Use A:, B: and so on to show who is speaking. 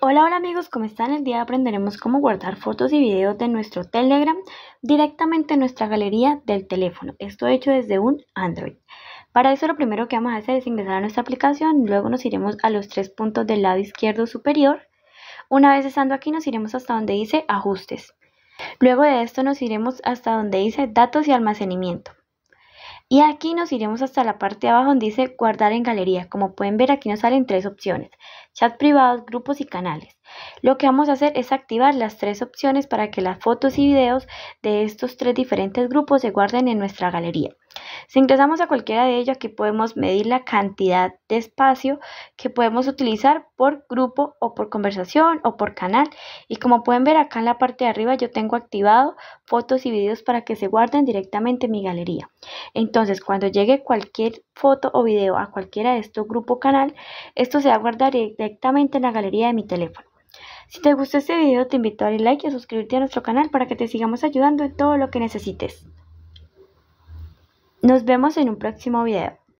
A: Hola, hola amigos, ¿cómo están? El día aprenderemos cómo guardar fotos y videos de nuestro Telegram directamente en nuestra galería del teléfono. Esto hecho desde un Android. Para eso lo primero que vamos a hacer es ingresar a nuestra aplicación, luego nos iremos a los tres puntos del lado izquierdo superior. Una vez estando aquí nos iremos hasta donde dice ajustes. Luego de esto nos iremos hasta donde dice datos y almacenamiento. Y aquí nos iremos hasta la parte de abajo donde dice guardar en galería. Como pueden ver aquí nos salen tres opciones, chat privados, grupos y canales. Lo que vamos a hacer es activar las tres opciones para que las fotos y videos de estos tres diferentes grupos se guarden en nuestra galería. Si ingresamos a cualquiera de ellos aquí podemos medir la cantidad de espacio que podemos utilizar por grupo o por conversación o por canal. Y como pueden ver acá en la parte de arriba yo tengo activado fotos y videos para que se guarden directamente en mi galería. Entonces cuando llegue cualquier foto o video a cualquiera de estos grupos o canal, esto se va a guardar directamente en la galería de mi teléfono. Si te gustó este video te invito a darle like y a suscribirte a nuestro canal para que te sigamos ayudando en todo lo que necesites. Nos vemos en un próximo video.